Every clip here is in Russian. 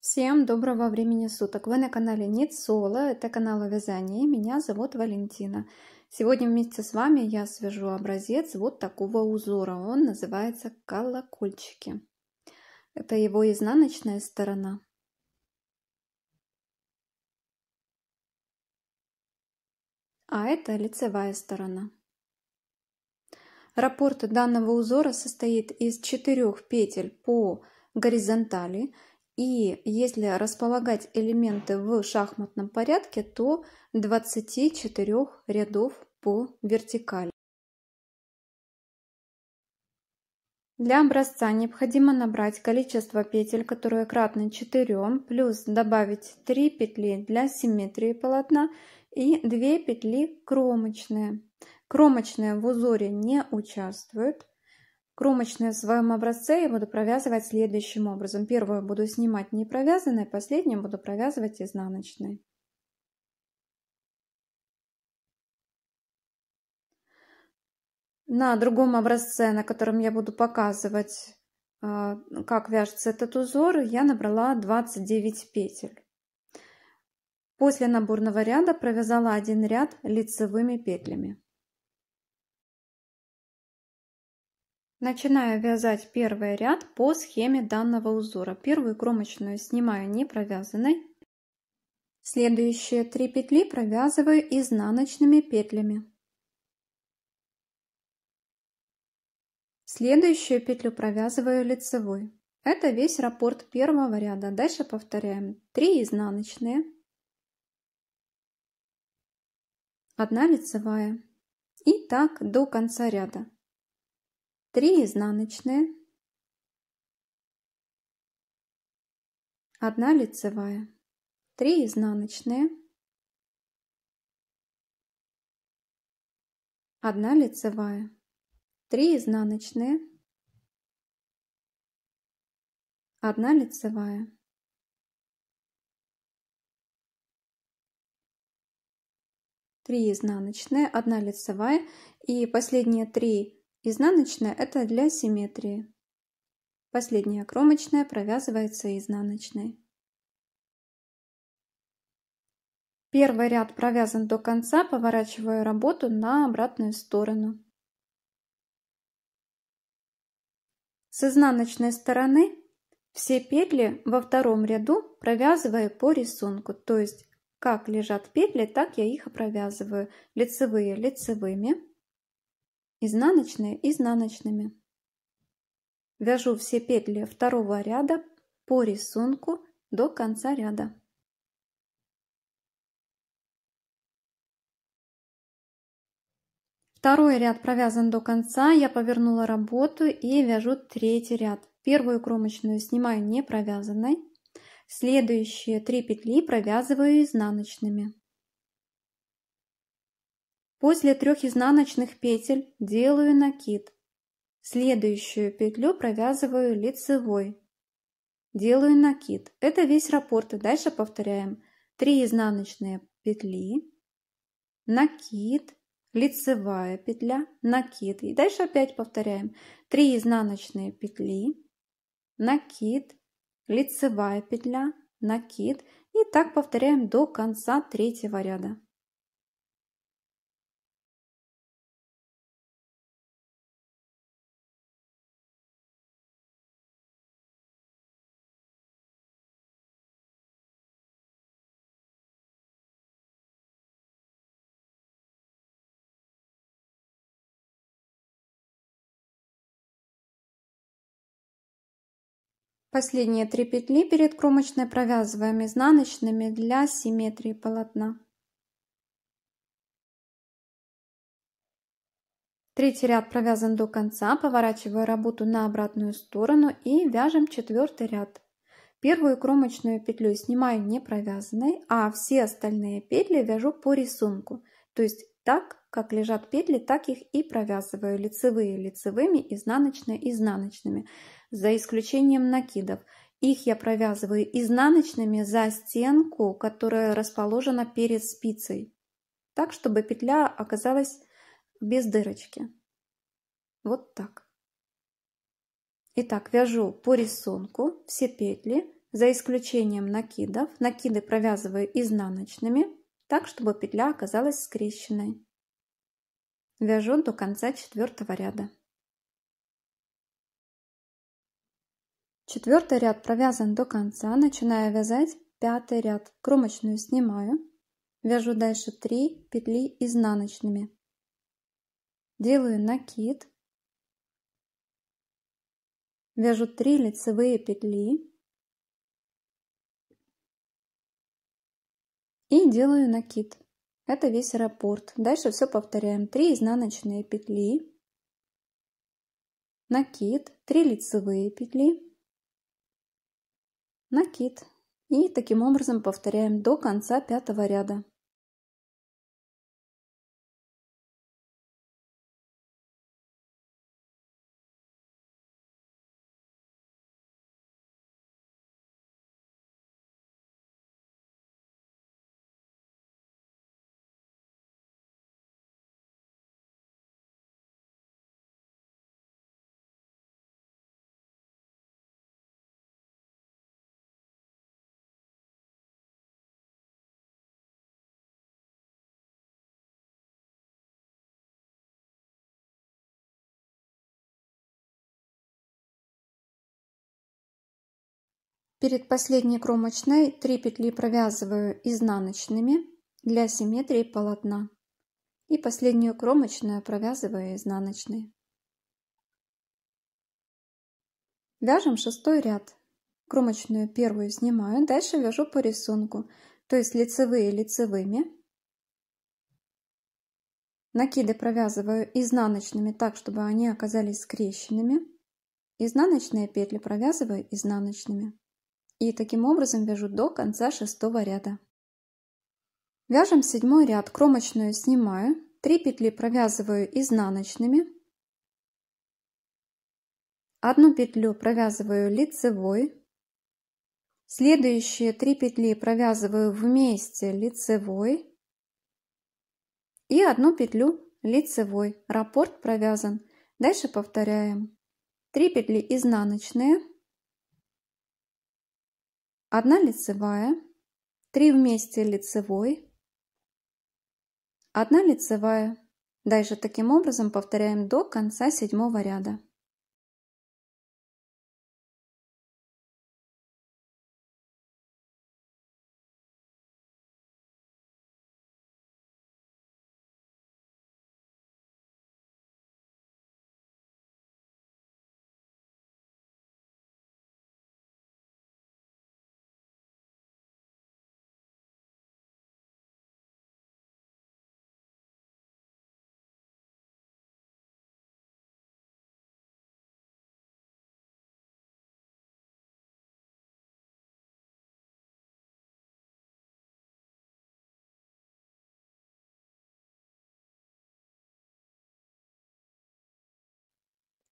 Всем доброго времени суток! Вы на канале Нит Соло, это канал о вязании, меня зовут Валентина. Сегодня вместе с вами я свяжу образец вот такого узора, он называется колокольчики. Это его изнаночная сторона. А это лицевая сторона. Раппорт данного узора состоит из четырех петель по горизонтали – и если располагать элементы в шахматном порядке, то 24 рядов по вертикали. Для образца необходимо набрать количество петель, которое кратно 4, плюс добавить 3 петли для симметрии полотна и 2 петли кромочные. Кромочные в узоре не участвуют, Кромочные в своем образце я буду провязывать следующим образом. Первую буду снимать не провязанной, последнюю буду провязывать изнаночной. На другом образце, на котором я буду показывать, а, как вяжется этот узор, я набрала 29 петель. После наборного ряда провязала один ряд лицевыми петлями. Начинаю вязать первый ряд по схеме данного узора. Первую кромочную снимаю не провязанной. Следующие три петли провязываю изнаночными петлями. Следующую петлю провязываю лицевой. Это весь раппорт первого ряда. Дальше повторяем 3 изнаночные, 1 лицевая и так до конца ряда. 3 изнаночные, 1 лицевая, 3 изнаночные, 1 лицевая, 3 изнаночные, 1 лицевая. Три изнаночные, одна лицевая и последние три Изнаночная – это для симметрии. Последняя кромочная провязывается изнаночной. Первый ряд провязан до конца, поворачиваю работу на обратную сторону. С изнаночной стороны все петли во втором ряду провязываю по рисунку, то есть как лежат петли, так я их провязываю. Лицевые лицевыми, изнаночные изнаночными. Вяжу все петли второго ряда по рисунку до конца ряда. Второй ряд провязан до конца, я повернула работу и вяжу третий ряд. Первую кромочную снимаю не провязанной, следующие три петли провязываю изнаночными. После трех изнаночных петель делаю накид. Следующую петлю провязываю лицевой. Делаю накид. Это весь раппорт. дальше повторяем. 3 изнаночные петли, накид, лицевая петля, накид. И дальше опять повторяем. 3 изнаночные петли, накид, лицевая петля, накид. И так повторяем до конца третьего ряда. Последние три петли перед кромочной провязываем изнаночными для симметрии полотна. Третий ряд провязан до конца, поворачиваю работу на обратную сторону и вяжем четвертый ряд. Первую кромочную петлю снимаю не провязанной, а все остальные петли вяжу по рисунку, то есть так, как лежат петли, так их и провязываю лицевые лицевыми, изнаночные изнаночными за исключением накидов. Их я провязываю изнаночными за стенку, которая расположена перед спицей, так, чтобы петля оказалась без дырочки. Вот так. Итак, вяжу по рисунку все петли, за исключением накидов. Накиды провязываю изнаночными, так, чтобы петля оказалась скрещенной. Вяжу до конца четвертого ряда. Четвертый ряд провязан до конца. Начинаю вязать пятый ряд. Кромочную снимаю. Вяжу дальше 3 петли изнаночными. Делаю накид. Вяжу 3 лицевые петли. И делаю накид. Это весь раппорт. Дальше все повторяем. 3 изнаночные петли. Накид. 3 лицевые петли накид и таким образом повторяем до конца пятого ряда. Перед последней кромочной 3 петли провязываю изнаночными для симметрии полотна и последнюю кромочную провязываю изнаночной. Вяжем шестой ряд. Кромочную первую снимаю, дальше вяжу по рисунку, то есть лицевые лицевыми. Накиды провязываю изнаночными так, чтобы они оказались скрещенными. Изнаночные петли провязываю изнаночными и таким образом вяжу до конца шестого ряда. Вяжем седьмой ряд, кромочную снимаю, 3 петли провязываю изнаночными, одну петлю провязываю лицевой, следующие 3 петли провязываю вместе лицевой и одну петлю лицевой раппорт провязан дальше повторяем 3 петли изнаночные 1 лицевая, 3 вместе лицевой, 1 лицевая. Дальше таким образом повторяем до конца седьмого ряда.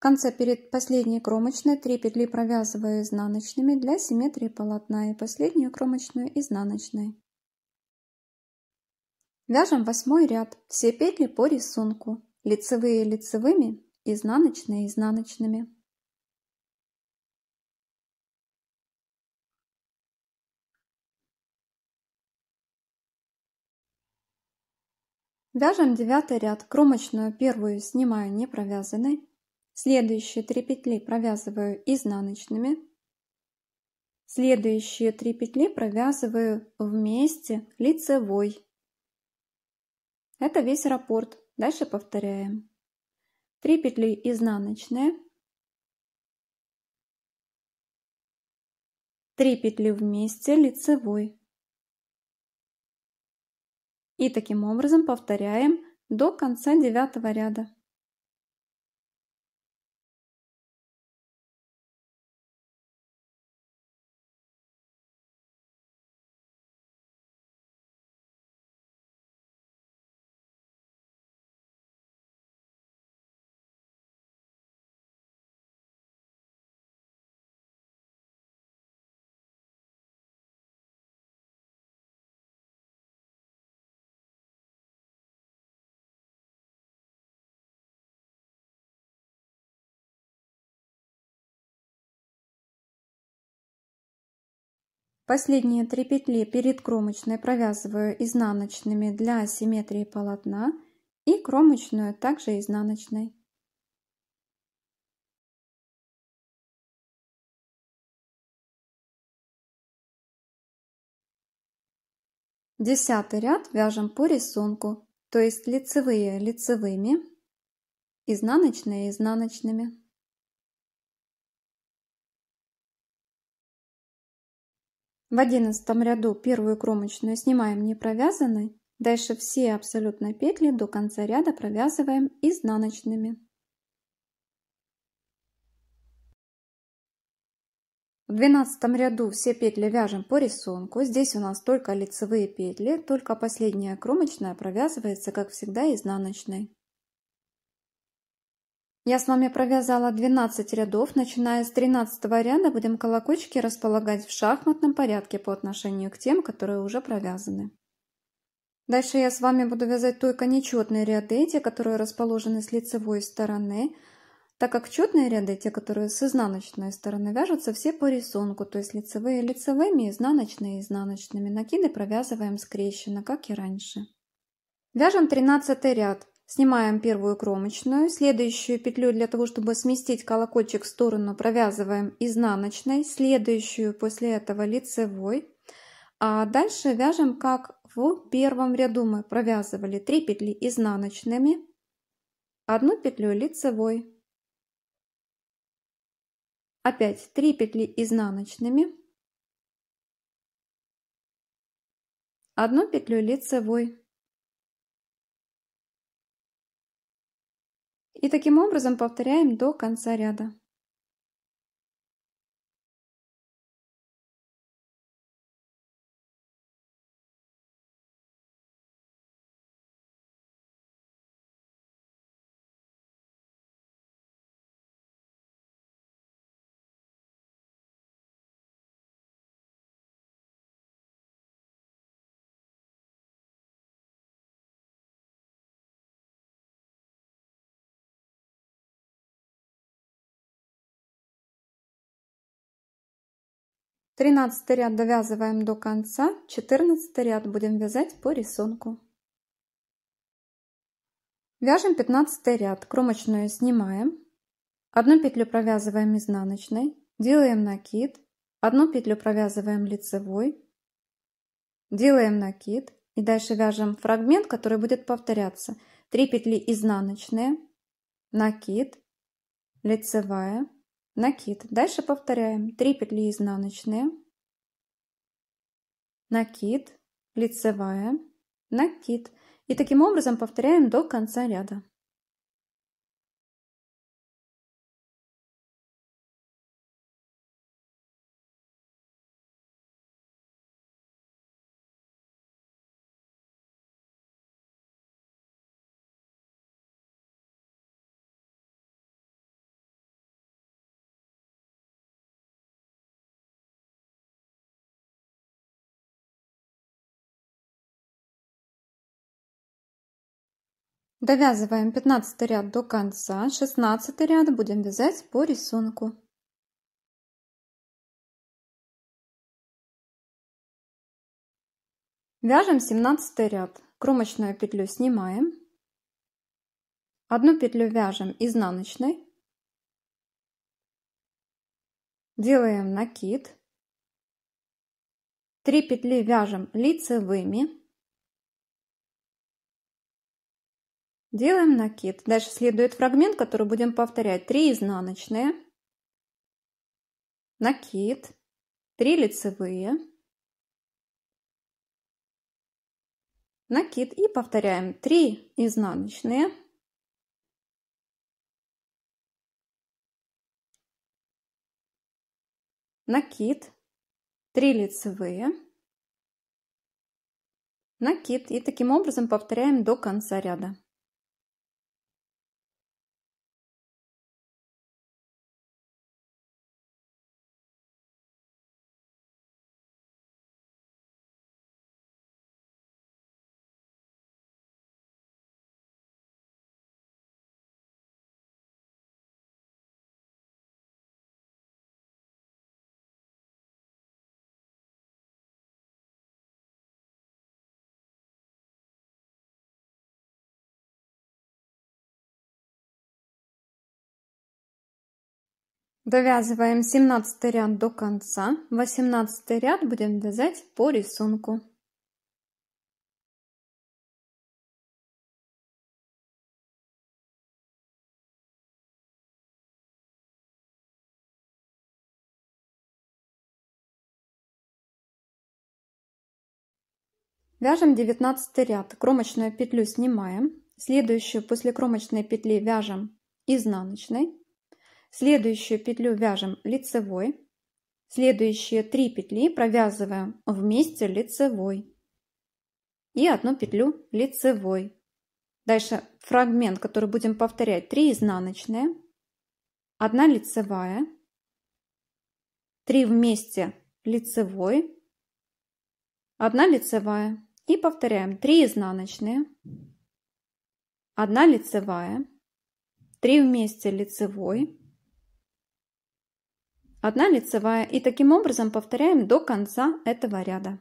конце перед последней кромочной 3 петли провязываю изнаночными для симметрии полотна и последнюю кромочную изнаночной. Вяжем восьмой ряд, все петли по рисунку, лицевые лицевыми, изнаночные изнаночными. Вяжем девятый ряд, кромочную первую снимаю не провязанной, Следующие 3 петли провязываю изнаночными. Следующие 3 петли провязываю вместе лицевой. Это весь раппорт. Дальше повторяем. 3 петли изнаночные. 3 петли вместе лицевой. И таким образом повторяем до конца девятого ряда. Последние три петли перед кромочной провязываю изнаночными для симметрии полотна и кромочную также изнаночной. Десятый ряд вяжем по рисунку, то есть лицевые лицевыми, изнаночные изнаночными. В одиннадцатом ряду первую кромочную снимаем не провязанной, дальше все абсолютно петли до конца ряда провязываем изнаночными. В двенадцатом ряду все петли вяжем по рисунку. Здесь у нас только лицевые петли, только последняя кромочная провязывается, как всегда, изнаночной. Я с вами провязала 12 рядов. Начиная с 13 ряда будем колокольчики располагать в шахматном порядке по отношению к тем, которые уже провязаны. Дальше я с вами буду вязать только нечетные ряды, те, которые расположены с лицевой стороны, так как четные ряды, те, которые с изнаночной стороны, вяжутся все по рисунку, то есть лицевые лицевыми, изнаночные изнаночными. Накиды провязываем скрещенно, как и раньше. Вяжем 13 ряд. Снимаем первую кромочную, следующую петлю для того, чтобы сместить колокольчик в сторону, провязываем изнаночной, следующую после этого лицевой. А дальше вяжем, как в первом ряду мы провязывали 3 петли изнаночными, одну петлю лицевой. Опять 3 петли изнаночными, одну петлю лицевой. И таким образом повторяем до конца ряда. 13 ряд довязываем до конца, 14 ряд будем вязать по рисунку. Вяжем 15 ряд, кромочную снимаем, одну петлю провязываем изнаночной, делаем накид, одну петлю провязываем лицевой, делаем накид и дальше вяжем фрагмент, который будет повторяться. 3 петли изнаночные, накид, лицевая, Накид. Дальше повторяем. 3 петли изнаночные. Накид. Лицевая. Накид. И таким образом повторяем до конца ряда. Довязываем 15 ряд до конца, 16 ряд будем вязать по рисунку. Вяжем 17 ряд, кромочную петлю снимаем, одну петлю вяжем изнаночной, делаем накид, Три петли вяжем лицевыми, Делаем накид. Дальше следует фрагмент, который будем повторять. 3 изнаночные, накид, 3 лицевые, накид и повторяем 3 изнаночные, накид, 3 лицевые, накид и таким образом повторяем до конца ряда. Довязываем 17 ряд до конца. 18 ряд будем вязать по рисунку. Вяжем 19 ряд, кромочную петлю снимаем, следующую после кромочной петли вяжем изнаночной, Следующую петлю вяжем лицевой. Следующие три петли провязываем вместе лицевой. И одну петлю лицевой. Дальше фрагмент, который будем повторять. 3 изнаночные, 1 лицевая, 3 вместе лицевой, 1 лицевая. И повторяем 3 изнаночные, 1 лицевая, 3 вместе лицевой, Одна лицевая и таким образом повторяем до конца этого ряда.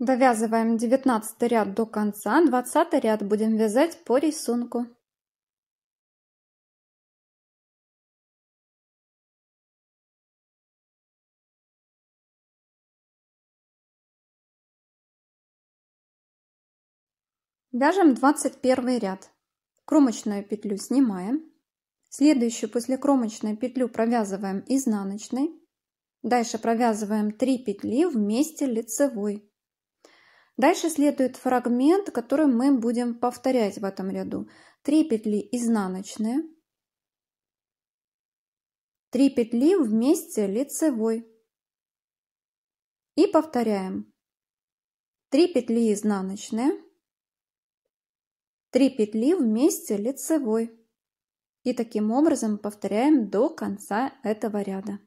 Довязываем девятнадцатый ряд до конца, двадцатый ряд будем вязать по рисунку. Вяжем 21 ряд. Кромочную петлю снимаем. Следующую после кромочной петлю провязываем изнаночной. Дальше провязываем 3 петли вместе лицевой. Дальше следует фрагмент, который мы будем повторять в этом ряду. три петли изнаночные, три петли вместе лицевой. И повторяем. три петли изнаночные, три петли вместе лицевой. И таким образом повторяем до конца этого ряда.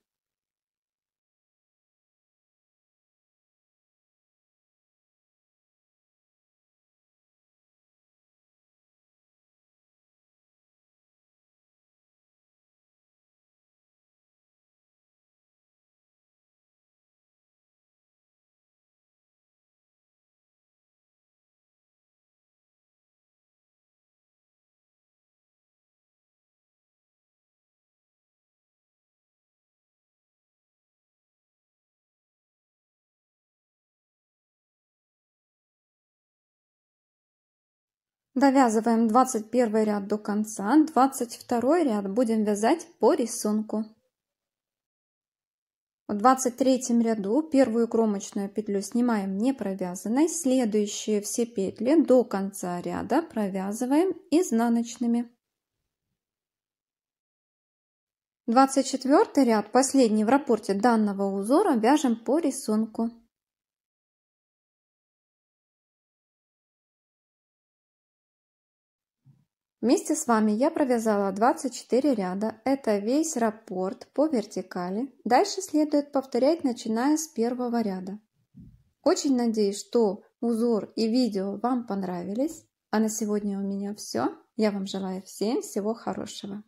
Довязываем 21 ряд до конца, 22 ряд будем вязать по рисунку. В 23 ряду первую кромочную петлю снимаем не провязанной, следующие все петли до конца ряда провязываем изнаночными. 24 ряд, последний в рапорте данного узора, вяжем по рисунку. Вместе с вами я провязала 24 ряда, это весь раппорт по вертикали. Дальше следует повторять, начиная с первого ряда. Очень надеюсь, что узор и видео вам понравились. А на сегодня у меня все. Я вам желаю всем всего хорошего.